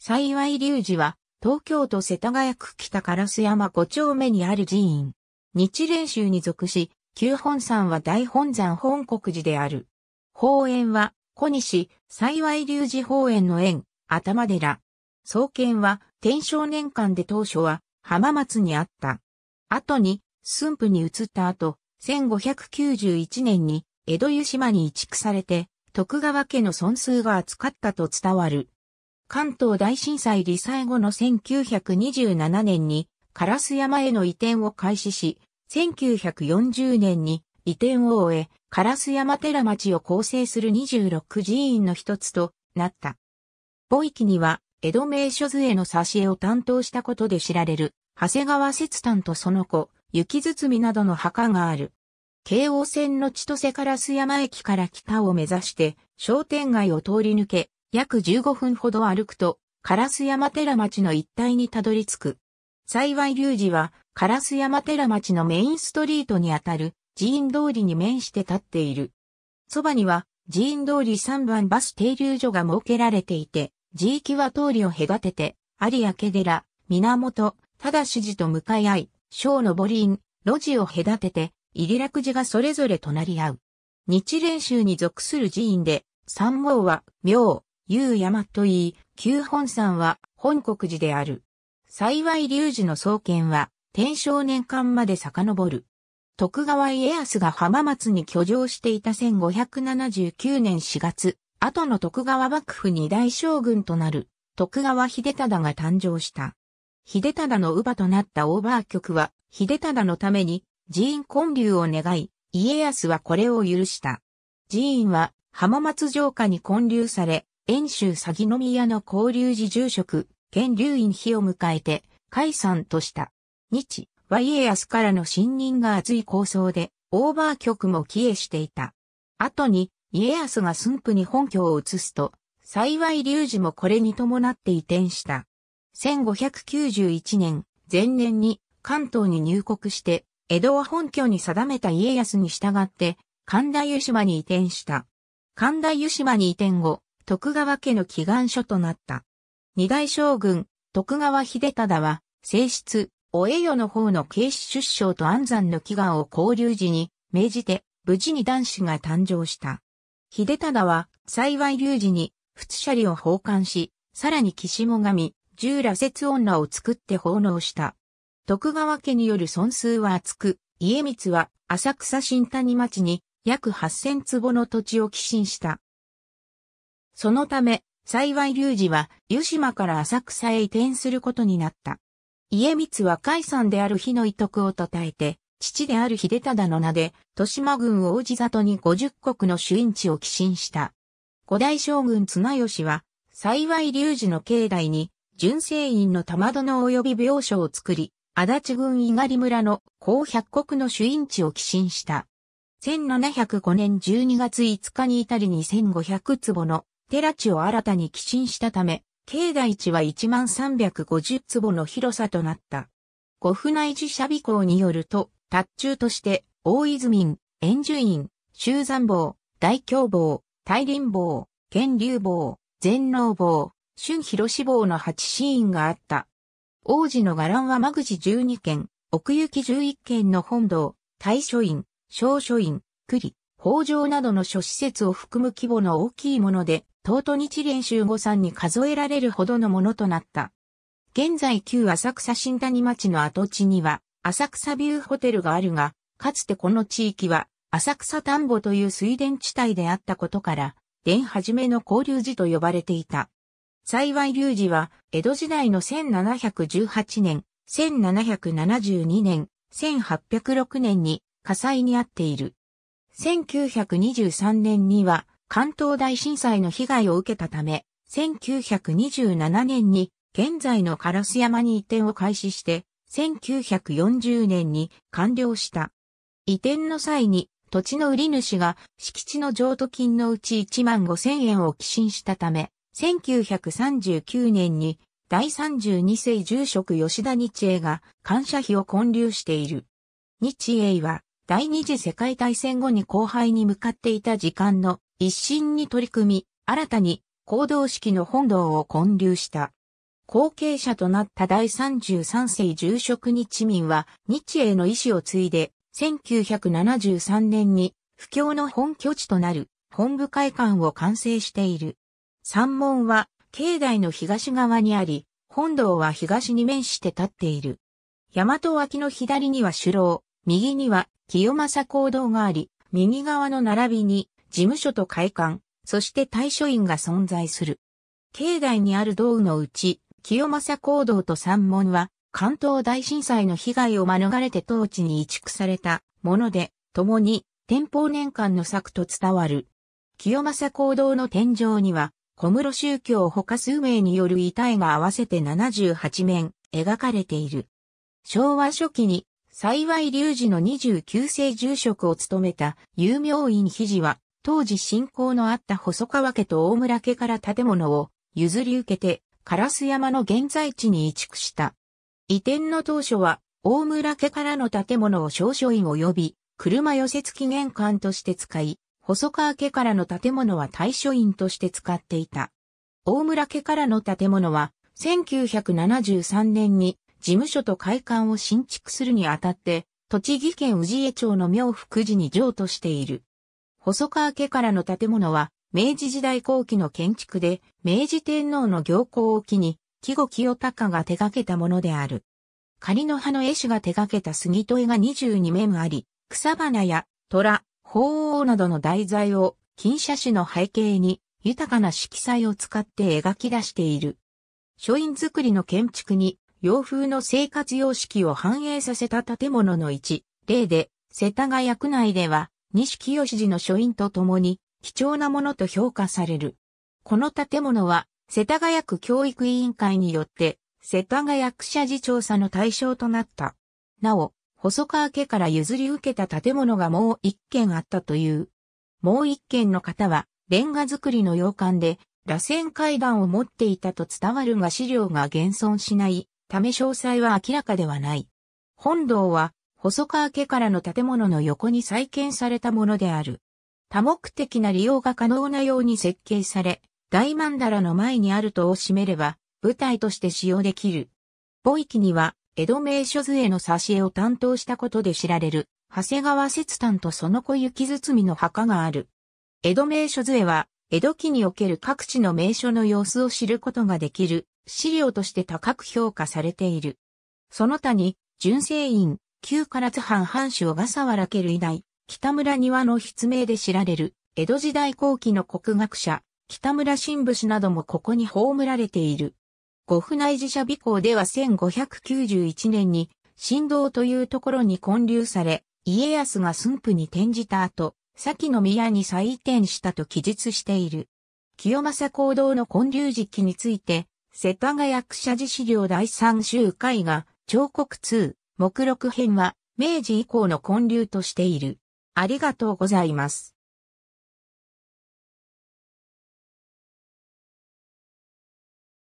幸い隆寺は、東京都世田谷区北烏山五丁目にある寺院。日蓮宗に属し、旧本山は大本山本国寺である。法園は、小西、幸い隆寺法園の園、頭寺。創建は、天正年間で当初は、浜松にあった。後に、駿府に移った後、1591年に、江戸湯島に移築されて、徳川家の損数が扱ったと伝わる。関東大震災理災後の1927年に、烏山への移転を開始し、1940年に移転を終え、烏山寺町を構成する26寺院の一つとなった。母域には、江戸名所図への挿絵を担当したことで知られる、長谷川節丹とその子、雪包などの墓がある。京王線の千歳烏山駅から北を目指して、商店街を通り抜け、約15分ほど歩くと、烏山寺町の一帯にたどり着く。幸い龍寺は、烏山寺町のメインストリートにあたる寺院通りに面して立っている。そばには、寺院通り3番バス停留所が設けられていて、寺域は通りを隔てて、有明寺、源、忠寺と向かい合い、小の堀院、路地を隔てて、入楽寺がそれぞれ隣り合う。日蓮宗に属する寺院で、三号は、明、有山といい、旧本山は本国寺である。幸い龍寺の創建は天正年間まで遡る。徳川家康が浜松に居城していた1579年4月、後の徳川幕府二大将軍となる徳川秀忠が誕生した。秀忠の乳母となったオーバー局は、秀忠のために寺院建立を願い、家康はこれを許した。寺院は浜松城下に建立され、遠州詐欺の宮の交流寺住職、県流院日を迎えて、解散とした。日、は家康からの信任が厚い構想で、オーバー局も帰依していた。後に、家康が駿府に本拠を移すと、幸い龍寺もこれに伴って移転した。1591年、前年に関東に入国して、江戸は本拠に定めた家康に従って、神田湯島に移転した。神田湯島に移転後、徳川家の祈願書となった。二代将軍、徳川秀忠は、正室、お栄与の方の警視出生と安山の祈願を交流時に、命じて、無事に男子が誕生した。秀忠は、幸い隆時に、仏舎利を奉還し、さらに岸も神、十羅節女を作って奉納した。徳川家による損数は厚く、家光は浅草新谷町に約8000坪の土地を寄進した。そのため、幸い隆二は湯島から浅草へ移転することになった。家光は海山である日の遺徳を称えて、父である秀忠の名で、豊島軍王子里に五十国の主因地を寄進した。五代将軍綱吉は、幸い隆二の境内に、純正院の玉殿及び病所を作り、足立郡猪狩村の高百国の主因地を寄進した。1705年12月5日に至り2 5 0 0坪の寺地を新たに寄進したため、境内地は1350坪の広さとなった。五府内寺社備校によると、達中として、大泉円樹院、修山坊、大凶坊、大林坊、県流坊、全能坊、春広志坊の8シーンがあった。王子の伽藍は間口12軒、奥行き11軒の本堂、大書院、小書院、栗、法上などの諸施設を含む規模の大きいもので、東都日蓮宗御山に数えられるほどのものとなった。現在旧浅草新谷町の跡地には、浅草ビューホテルがあるが、かつてこの地域は、浅草田んぼという水田地帯であったことから、田じめの交流寺と呼ばれていた。幸い龍寺は、江戸時代の1718年、1772年、1806年に火災にあっている。1923年には、関東大震災の被害を受けたため、1927年に現在の烏山に移転を開始して、1940年に完了した。移転の際に土地の売り主が敷地の譲渡金のうち1万5千円を寄進したため、1939年に第32世住職吉田日英が感謝費を建立している。日英は第二次世界大戦後に後輩に向かっていた時間の一新に取り組み、新たに行動式の本堂を建立した。後継者となった第33世住職日民は日英の意志を継いで1973年に不況の本拠地となる本部会館を完成している。山門は境内の東側にあり、本堂は東に面して立っている。大和脇の左には首楼、右には清正公堂があり、右側の並びに事務所と会館、そして対処院が存在する。境内にある道のうち、清正講道と山門は、関東大震災の被害を免れて当地に移築されたもので、共に、天保年間の作と伝わる。清正講道の天井には、小室宗教他数名による遺体が合わせて78面描かれている。昭和初期に幸い隆二の29世住職を務めた有名院肘は当時信仰のあった細川家と大村家から建物を譲り受けて、カラス山の現在地に移築した。移転の当初は、大村家からの建物を少書院及び、車寄せ付き玄関として使い、細川家からの建物は大書院として使っていた。大村家からの建物は、1973年に事務所と会館を新築するにあたって、栃木県宇治江町の妙福寺に譲渡している。細川家からの建物は、明治時代後期の建築で、明治天皇の行幸を機に、木後清隆が手掛けたものである。仮の葉の絵師が手掛けた杉戸絵が22面あり、草花や虎、鳳凰などの題材を金写紙の背景に豊かな色彩を使って描き出している。書院作りの建築に洋風の生活様式を反映させた建物の一例で、世田谷区内では西清寺の書院とともに貴重なものと評価される。この建物は世田谷区教育委員会によって世田谷区社寺調査の対象となった。なお、細川家から譲り受けた建物がもう一軒あったという。もう一軒の方はレンガ造りの洋館で螺旋階段を持っていたと伝わるが資料が現存しないため詳細は明らかではない。本堂は細川家からの建物の横に再建されたものである。多目的な利用が可能なように設計され、大曼荼羅の前にあるとを占めれば、舞台として使用できる。墓域には、江戸名所図への挿絵を担当したことで知られる、長谷川節丹とその子雪包の墓がある。江戸名所図へは、江戸期における各地の名所の様子を知ることができる、資料として高く評価されている。その他に、純正院、旧唐津藩藩主小笠原家類大、北村庭の筆名で知られる、江戸時代後期の国学者、北村新武士などもここに葬られている。五府内寺社美行では1591年に、神道というところに建立され、家康が駿府に転じた後、先の宮に再移転したと記述している。清正行動の建立時期について、世田谷区社寺資料第三集会が、彫刻2、目録編は明治以降の建立としている。ありがとうございます。